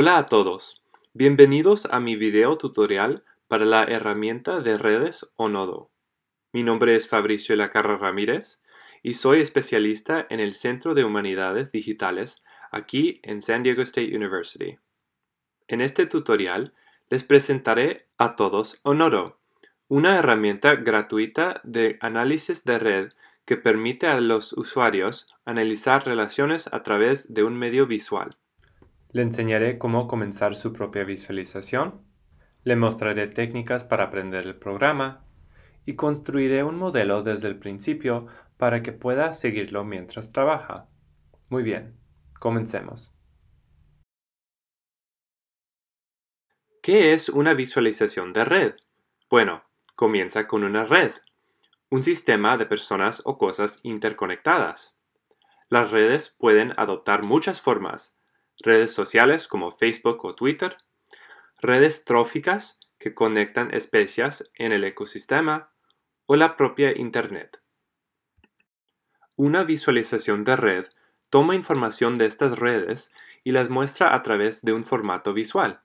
Hola a todos, bienvenidos a mi video tutorial para la herramienta de redes Onodo. Mi nombre es Fabricio Lacarra Ramírez y soy especialista en el Centro de Humanidades Digitales aquí en San Diego State University. En este tutorial les presentaré a todos Onodo, una herramienta gratuita de análisis de red que permite a los usuarios analizar relaciones a través de un medio visual. Le enseñaré cómo comenzar su propia visualización, le mostraré técnicas para aprender el programa y construiré un modelo desde el principio para que pueda seguirlo mientras trabaja. Muy bien, comencemos. ¿Qué es una visualización de red? Bueno, comienza con una red, un sistema de personas o cosas interconectadas. Las redes pueden adoptar muchas formas, redes sociales como Facebook o Twitter, redes tróficas que conectan especies en el ecosistema o la propia Internet. Una visualización de red toma información de estas redes y las muestra a través de un formato visual.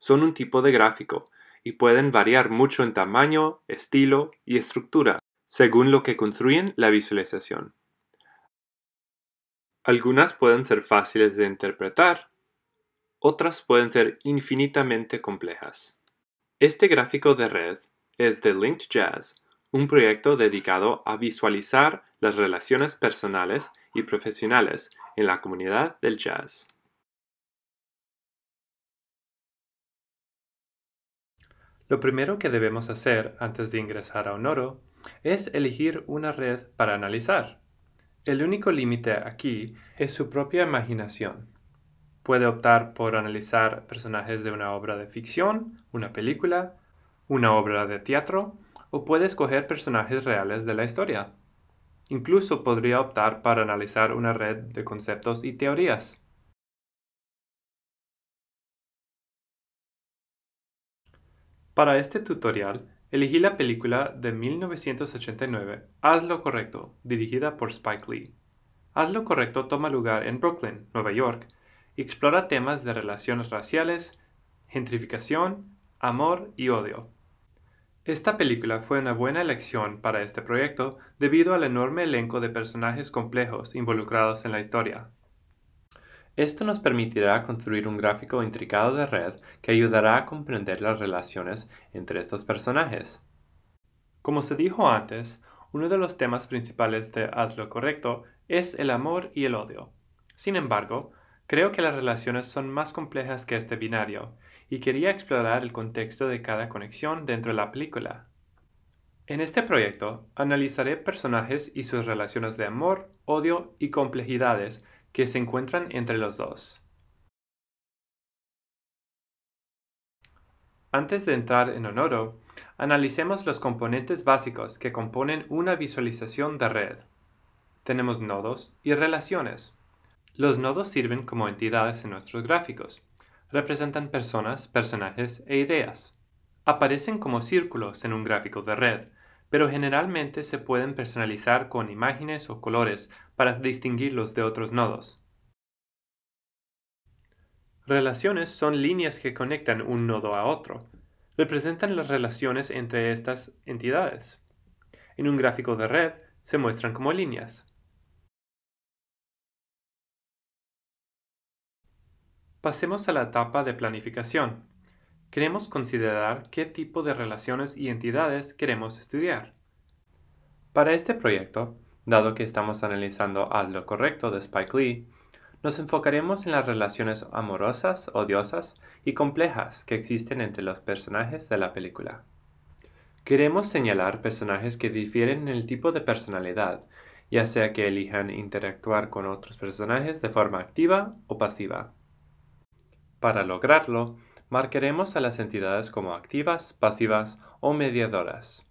Son un tipo de gráfico y pueden variar mucho en tamaño, estilo y estructura según lo que construyen la visualización. Algunas pueden ser fáciles de interpretar, otras pueden ser infinitamente complejas. Este gráfico de red es de Linked Jazz, un proyecto dedicado a visualizar las relaciones personales y profesionales en la comunidad del jazz. Lo primero que debemos hacer antes de ingresar a Onoro es elegir una red para analizar. El único límite aquí es su propia imaginación. Puede optar por analizar personajes de una obra de ficción, una película, una obra de teatro, o puede escoger personajes reales de la historia. Incluso podría optar para analizar una red de conceptos y teorías. Para este tutorial Elegí la película de 1989, Haz lo correcto, dirigida por Spike Lee. Haz lo correcto toma lugar en Brooklyn, Nueva York, y explora temas de relaciones raciales, gentrificación, amor y odio. Esta película fue una buena elección para este proyecto debido al enorme elenco de personajes complejos involucrados en la historia. Esto nos permitirá construir un gráfico intricado de red que ayudará a comprender las relaciones entre estos personajes. Como se dijo antes, uno de los temas principales de Haz lo correcto es el amor y el odio. Sin embargo, creo que las relaciones son más complejas que este binario, y quería explorar el contexto de cada conexión dentro de la película. En este proyecto analizaré personajes y sus relaciones de amor, odio y complejidades que se encuentran entre los dos. Antes de entrar en Onoro, analicemos los componentes básicos que componen una visualización de red. Tenemos nodos y relaciones. Los nodos sirven como entidades en nuestros gráficos. Representan personas, personajes e ideas. Aparecen como círculos en un gráfico de red, pero generalmente se pueden personalizar con imágenes o colores para distinguirlos de otros nodos. Relaciones son líneas que conectan un nodo a otro. Representan las relaciones entre estas entidades. En un gráfico de red se muestran como líneas. Pasemos a la etapa de planificación queremos considerar qué tipo de relaciones y entidades queremos estudiar. Para este proyecto, dado que estamos analizando Haz lo correcto de Spike Lee, nos enfocaremos en las relaciones amorosas, odiosas y complejas que existen entre los personajes de la película. Queremos señalar personajes que difieren en el tipo de personalidad, ya sea que elijan interactuar con otros personajes de forma activa o pasiva. Para lograrlo, marcaremos a las entidades como activas, pasivas o mediadoras.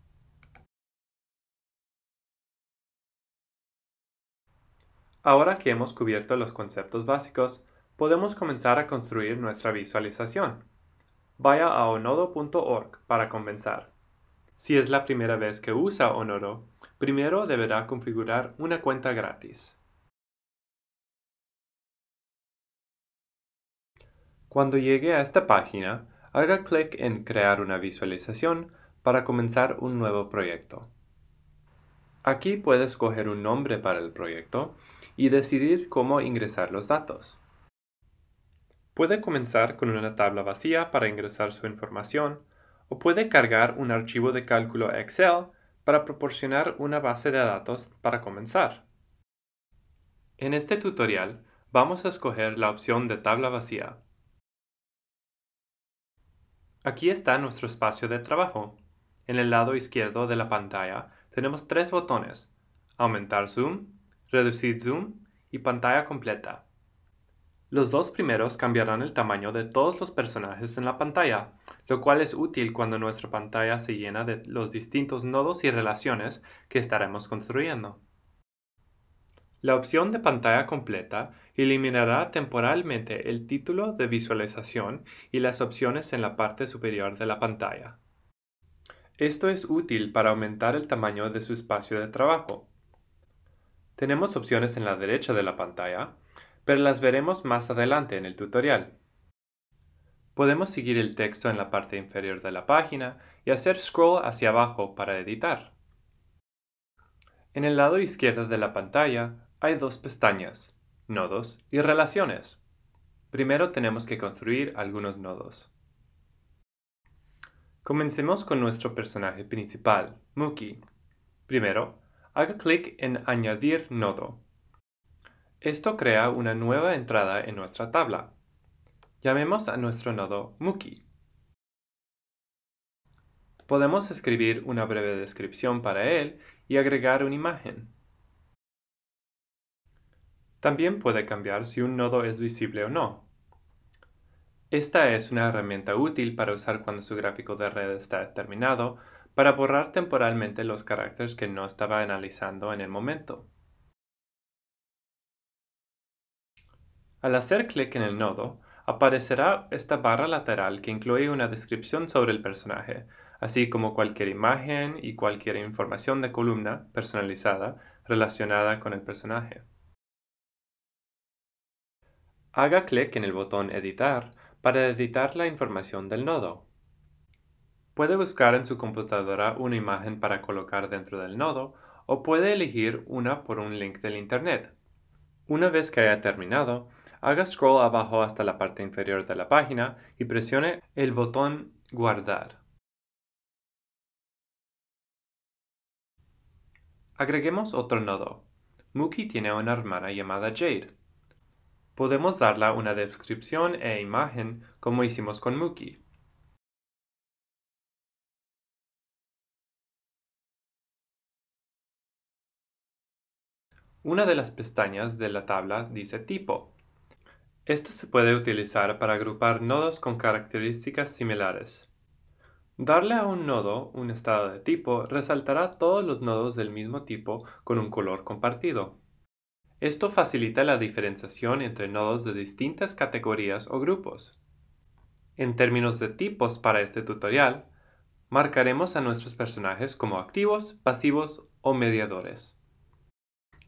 Ahora que hemos cubierto los conceptos básicos, podemos comenzar a construir nuestra visualización. Vaya a onodo.org para comenzar. Si es la primera vez que usa Onodo, primero deberá configurar una cuenta gratis. Cuando llegue a esta página, haga clic en Crear una visualización para comenzar un nuevo proyecto. Aquí puede escoger un nombre para el proyecto y decidir cómo ingresar los datos. Puede comenzar con una tabla vacía para ingresar su información o puede cargar un archivo de cálculo Excel para proporcionar una base de datos para comenzar. En este tutorial vamos a escoger la opción de tabla vacía Aquí está nuestro espacio de trabajo. En el lado izquierdo de la pantalla tenemos tres botones, aumentar zoom, reducir zoom y pantalla completa. Los dos primeros cambiarán el tamaño de todos los personajes en la pantalla, lo cual es útil cuando nuestra pantalla se llena de los distintos nodos y relaciones que estaremos construyendo. La opción de pantalla completa eliminará temporalmente el título de visualización y las opciones en la parte superior de la pantalla. Esto es útil para aumentar el tamaño de su espacio de trabajo. Tenemos opciones en la derecha de la pantalla, pero las veremos más adelante en el tutorial. Podemos seguir el texto en la parte inferior de la página y hacer scroll hacia abajo para editar. En el lado izquierdo de la pantalla hay dos pestañas, nodos y relaciones. Primero tenemos que construir algunos nodos. Comencemos con nuestro personaje principal, Muki. Primero, haga clic en Añadir nodo. Esto crea una nueva entrada en nuestra tabla. Llamemos a nuestro nodo Muki. Podemos escribir una breve descripción para él y agregar una imagen. También puede cambiar si un nodo es visible o no. Esta es una herramienta útil para usar cuando su gráfico de red está determinado para borrar temporalmente los caracteres que no estaba analizando en el momento. Al hacer clic en el nodo, aparecerá esta barra lateral que incluye una descripción sobre el personaje, así como cualquier imagen y cualquier información de columna personalizada relacionada con el personaje haga clic en el botón Editar para editar la información del nodo. Puede buscar en su computadora una imagen para colocar dentro del nodo o puede elegir una por un link del Internet. Una vez que haya terminado, haga scroll abajo hasta la parte inferior de la página y presione el botón Guardar. Agreguemos otro nodo. Muki tiene una hermana llamada Jade podemos darle una descripción e imagen como hicimos con Muki. Una de las pestañas de la tabla dice tipo. Esto se puede utilizar para agrupar nodos con características similares. Darle a un nodo un estado de tipo resaltará todos los nodos del mismo tipo con un color compartido. Esto facilita la diferenciación entre nodos de distintas categorías o grupos. En términos de tipos para este tutorial, marcaremos a nuestros personajes como activos, pasivos o mediadores.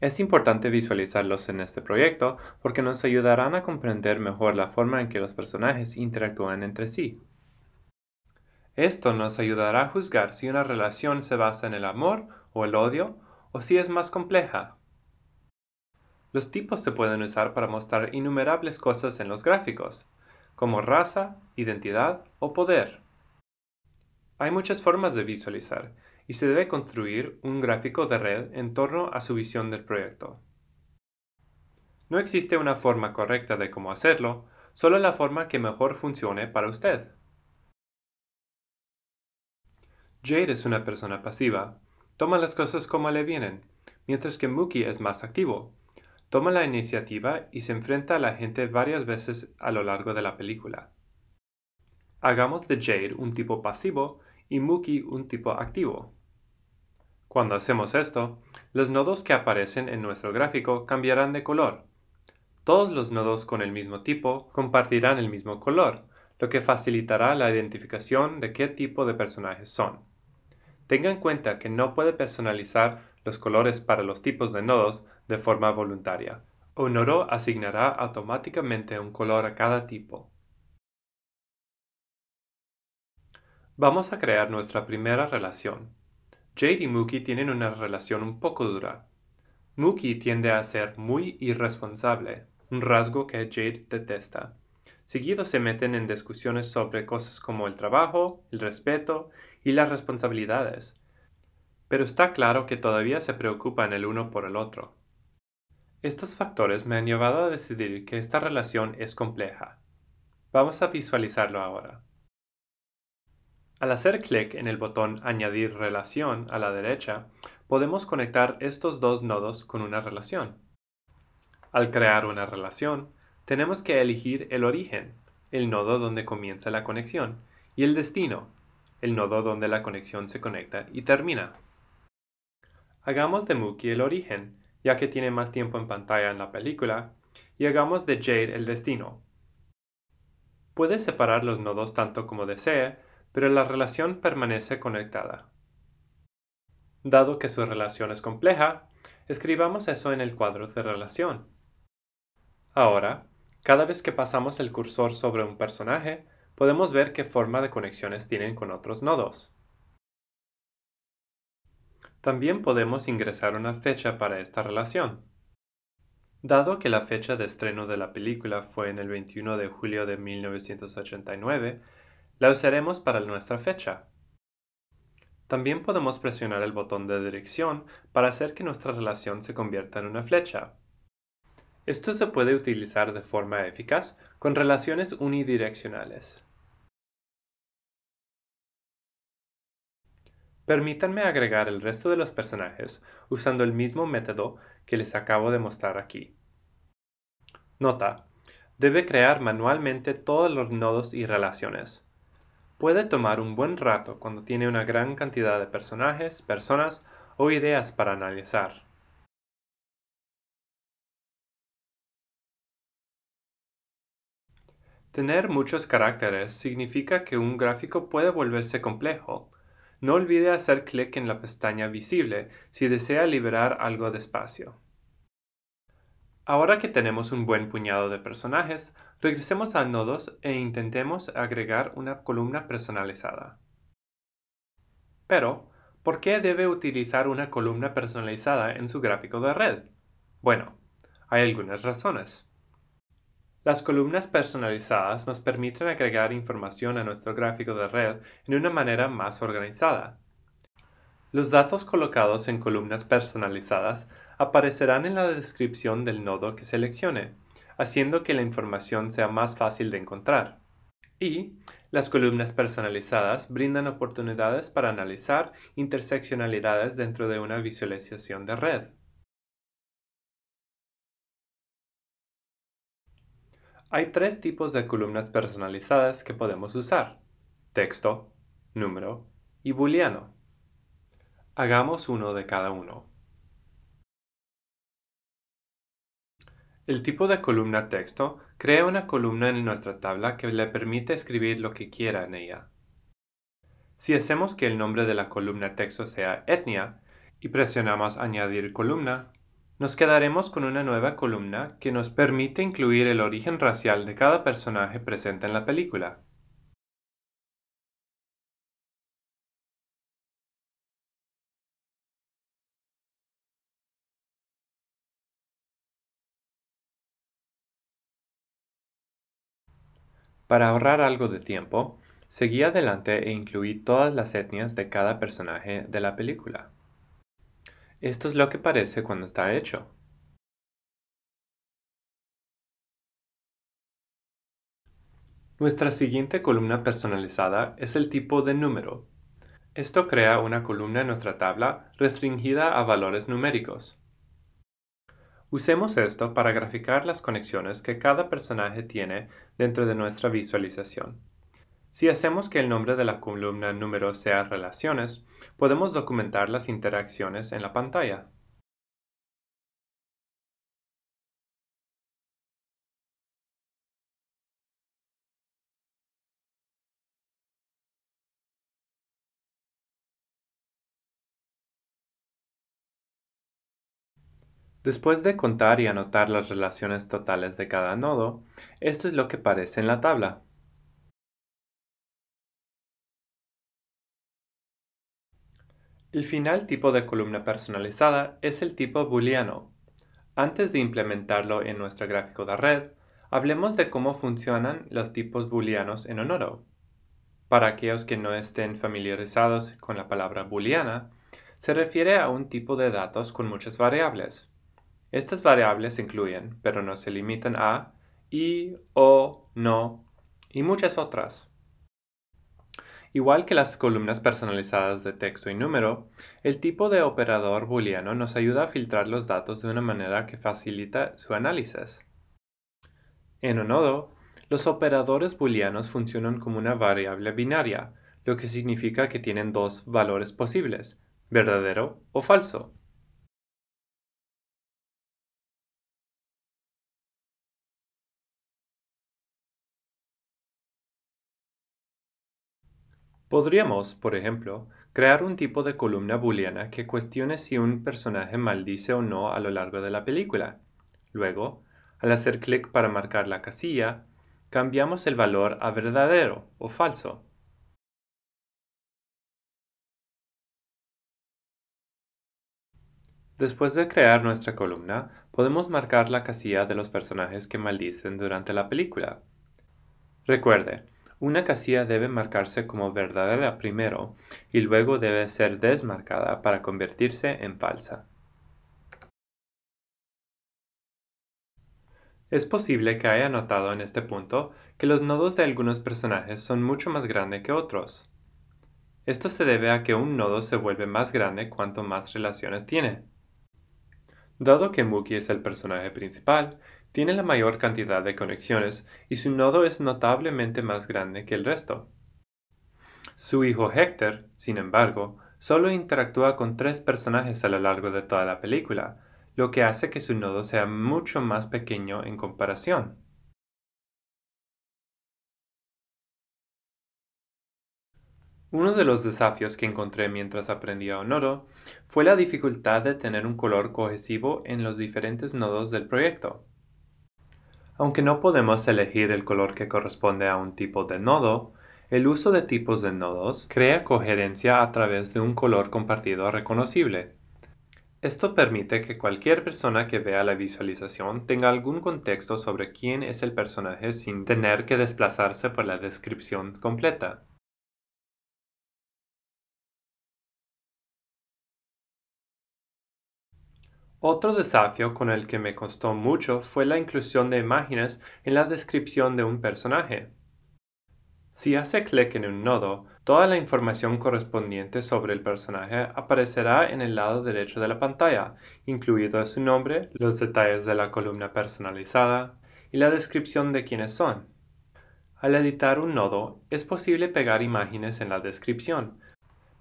Es importante visualizarlos en este proyecto porque nos ayudarán a comprender mejor la forma en que los personajes interactúan entre sí. Esto nos ayudará a juzgar si una relación se basa en el amor o el odio o si es más compleja, los tipos se pueden usar para mostrar innumerables cosas en los gráficos, como raza, identidad o poder. Hay muchas formas de visualizar y se debe construir un gráfico de red en torno a su visión del proyecto. No existe una forma correcta de cómo hacerlo, solo la forma que mejor funcione para usted. Jade es una persona pasiva, toma las cosas como le vienen, mientras que Mookie es más activo, toma la iniciativa y se enfrenta a la gente varias veces a lo largo de la película. Hagamos de Jade un tipo pasivo y Mookie un tipo activo. Cuando hacemos esto, los nodos que aparecen en nuestro gráfico cambiarán de color. Todos los nodos con el mismo tipo compartirán el mismo color, lo que facilitará la identificación de qué tipo de personajes son. Tenga en cuenta que no puede personalizar los colores para los tipos de nodos de forma voluntaria. O asignará automáticamente un color a cada tipo. Vamos a crear nuestra primera relación. Jade y Mookie tienen una relación un poco dura. Mookie tiende a ser muy irresponsable, un rasgo que Jade detesta. Seguido se meten en discusiones sobre cosas como el trabajo, el respeto y las responsabilidades pero está claro que todavía se preocupan el uno por el otro. Estos factores me han llevado a decidir que esta relación es compleja. Vamos a visualizarlo ahora. Al hacer clic en el botón Añadir relación a la derecha, podemos conectar estos dos nodos con una relación. Al crear una relación, tenemos que elegir el origen, el nodo donde comienza la conexión, y el destino, el nodo donde la conexión se conecta y termina. Hagamos de Mookie el origen, ya que tiene más tiempo en pantalla en la película, y hagamos de Jade el destino. Puede separar los nodos tanto como desee, pero la relación permanece conectada. Dado que su relación es compleja, escribamos eso en el cuadro de relación. Ahora, cada vez que pasamos el cursor sobre un personaje, podemos ver qué forma de conexiones tienen con otros nodos. También podemos ingresar una fecha para esta relación. Dado que la fecha de estreno de la película fue en el 21 de julio de 1989, la usaremos para nuestra fecha. También podemos presionar el botón de dirección para hacer que nuestra relación se convierta en una flecha. Esto se puede utilizar de forma eficaz con relaciones unidireccionales. Permítanme agregar el resto de los personajes usando el mismo método que les acabo de mostrar aquí. Nota, debe crear manualmente todos los nodos y relaciones. Puede tomar un buen rato cuando tiene una gran cantidad de personajes, personas o ideas para analizar. Tener muchos caracteres significa que un gráfico puede volverse complejo no olvide hacer clic en la pestaña visible si desea liberar algo de espacio. Ahora que tenemos un buen puñado de personajes, regresemos a nodos e intentemos agregar una columna personalizada. Pero, ¿por qué debe utilizar una columna personalizada en su gráfico de red? Bueno, hay algunas razones. Las columnas personalizadas nos permiten agregar información a nuestro gráfico de red en una manera más organizada. Los datos colocados en columnas personalizadas aparecerán en la descripción del nodo que seleccione, haciendo que la información sea más fácil de encontrar. Y las columnas personalizadas brindan oportunidades para analizar interseccionalidades dentro de una visualización de red. Hay tres tipos de columnas personalizadas que podemos usar. Texto, número y booleano. Hagamos uno de cada uno. El tipo de columna texto crea una columna en nuestra tabla que le permite escribir lo que quiera en ella. Si hacemos que el nombre de la columna texto sea etnia y presionamos añadir columna, nos quedaremos con una nueva columna que nos permite incluir el origen racial de cada personaje presente en la película. Para ahorrar algo de tiempo, seguí adelante e incluí todas las etnias de cada personaje de la película. Esto es lo que parece cuando está hecho. Nuestra siguiente columna personalizada es el tipo de número. Esto crea una columna en nuestra tabla restringida a valores numéricos. Usemos esto para graficar las conexiones que cada personaje tiene dentro de nuestra visualización. Si hacemos que el nombre de la columna número sea relaciones, podemos documentar las interacciones en la pantalla. Después de contar y anotar las relaciones totales de cada nodo, esto es lo que aparece en la tabla. El final tipo de columna personalizada es el tipo booleano. Antes de implementarlo en nuestro gráfico de red, hablemos de cómo funcionan los tipos booleanos en Onoro. Para aquellos que no estén familiarizados con la palabra booleana, se refiere a un tipo de datos con muchas variables. Estas variables incluyen, pero no se limitan a, y, o, no, y muchas otras. Igual que las columnas personalizadas de texto y número, el tipo de operador booleano nos ayuda a filtrar los datos de una manera que facilita su análisis. En OnoDo, nodo, los operadores booleanos funcionan como una variable binaria, lo que significa que tienen dos valores posibles, verdadero o falso. Podríamos, por ejemplo, crear un tipo de columna booleana que cuestione si un personaje maldice o no a lo largo de la película. Luego, al hacer clic para marcar la casilla, cambiamos el valor a verdadero o falso. Después de crear nuestra columna, podemos marcar la casilla de los personajes que maldicen durante la película. Recuerde, una casilla debe marcarse como verdadera primero y luego debe ser desmarcada para convertirse en falsa. Es posible que haya notado en este punto que los nodos de algunos personajes son mucho más grandes que otros. Esto se debe a que un nodo se vuelve más grande cuanto más relaciones tiene. Dado que Mookie es el personaje principal, tiene la mayor cantidad de conexiones y su nodo es notablemente más grande que el resto. Su hijo Hector, sin embargo, solo interactúa con tres personajes a lo largo de toda la película, lo que hace que su nodo sea mucho más pequeño en comparación. Uno de los desafíos que encontré mientras aprendía Onoro fue la dificultad de tener un color cohesivo en los diferentes nodos del proyecto. Aunque no podemos elegir el color que corresponde a un tipo de nodo, el uso de tipos de nodos crea coherencia a través de un color compartido reconocible. Esto permite que cualquier persona que vea la visualización tenga algún contexto sobre quién es el personaje sin tener que desplazarse por la descripción completa. Otro desafío con el que me costó mucho fue la inclusión de imágenes en la descripción de un personaje. Si hace clic en un nodo, toda la información correspondiente sobre el personaje aparecerá en el lado derecho de la pantalla, incluido su nombre, los detalles de la columna personalizada y la descripción de quiénes son. Al editar un nodo, es posible pegar imágenes en la descripción,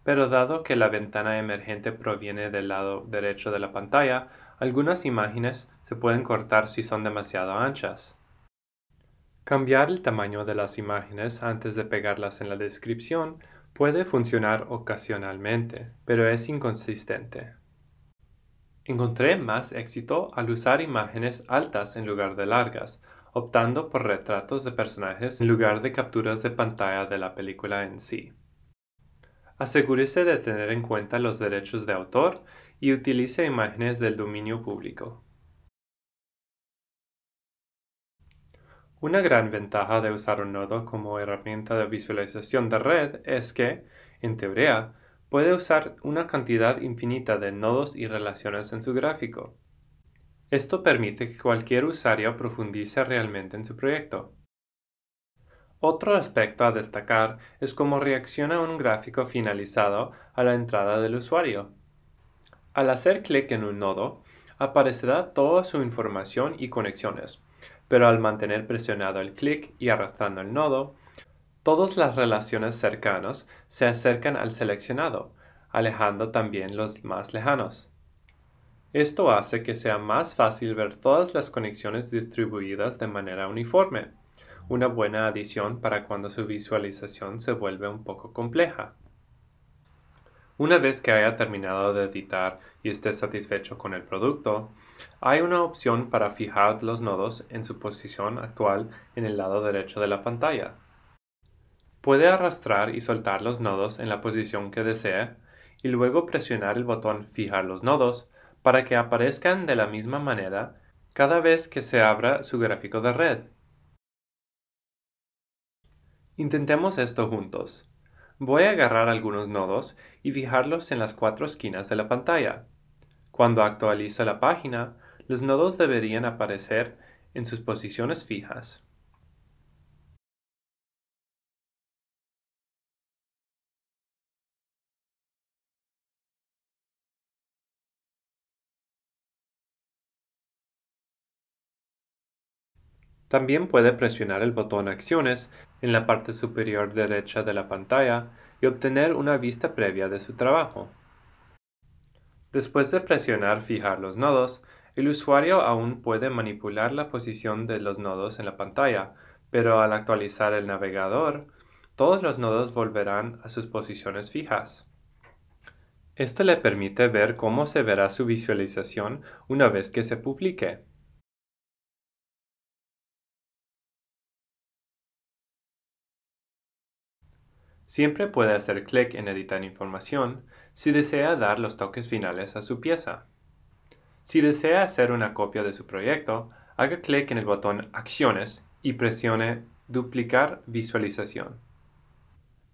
pero dado que la ventana emergente proviene del lado derecho de la pantalla, algunas imágenes se pueden cortar si son demasiado anchas. Cambiar el tamaño de las imágenes antes de pegarlas en la descripción puede funcionar ocasionalmente, pero es inconsistente. Encontré más éxito al usar imágenes altas en lugar de largas, optando por retratos de personajes en lugar de capturas de pantalla de la película en sí. Asegúrese de tener en cuenta los derechos de autor y utilice imágenes del dominio público. Una gran ventaja de usar un nodo como herramienta de visualización de red es que, en teoría, puede usar una cantidad infinita de nodos y relaciones en su gráfico. Esto permite que cualquier usuario profundice realmente en su proyecto. Otro aspecto a destacar es cómo reacciona un gráfico finalizado a la entrada del usuario. Al hacer clic en un nodo, aparecerá toda su información y conexiones, pero al mantener presionado el clic y arrastrando el nodo, todas las relaciones cercanas se acercan al seleccionado, alejando también los más lejanos. Esto hace que sea más fácil ver todas las conexiones distribuidas de manera uniforme una buena adición para cuando su visualización se vuelve un poco compleja. Una vez que haya terminado de editar y esté satisfecho con el producto, hay una opción para fijar los nodos en su posición actual en el lado derecho de la pantalla. Puede arrastrar y soltar los nodos en la posición que desee y luego presionar el botón Fijar los nodos para que aparezcan de la misma manera cada vez que se abra su gráfico de red. Intentemos esto juntos. Voy a agarrar algunos nodos y fijarlos en las cuatro esquinas de la pantalla. Cuando actualizo la página, los nodos deberían aparecer en sus posiciones fijas. También puede presionar el botón Acciones en la parte superior derecha de la pantalla y obtener una vista previa de su trabajo. Después de presionar Fijar los nodos, el usuario aún puede manipular la posición de los nodos en la pantalla, pero al actualizar el navegador, todos los nodos volverán a sus posiciones fijas. Esto le permite ver cómo se verá su visualización una vez que se publique. Siempre puede hacer clic en Editar información si desea dar los toques finales a su pieza. Si desea hacer una copia de su proyecto, haga clic en el botón Acciones y presione Duplicar visualización.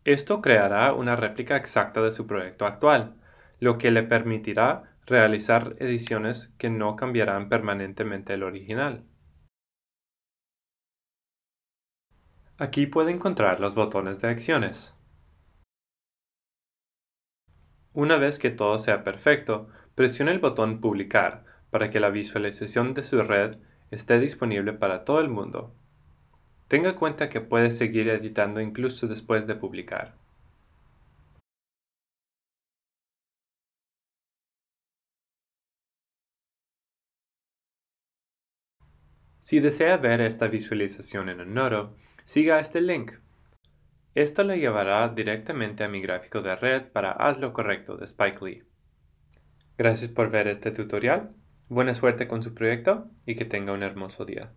Esto creará una réplica exacta de su proyecto actual, lo que le permitirá realizar ediciones que no cambiarán permanentemente el original. Aquí puede encontrar los botones de acciones. Una vez que todo sea perfecto, presione el botón Publicar para que la visualización de su red esté disponible para todo el mundo. Tenga cuenta que puede seguir editando incluso después de publicar. Si desea ver esta visualización en un siga este link. Esto le llevará directamente a mi gráfico de red para hazlo lo correcto de Spike Lee. Gracias por ver este tutorial, buena suerte con su proyecto y que tenga un hermoso día.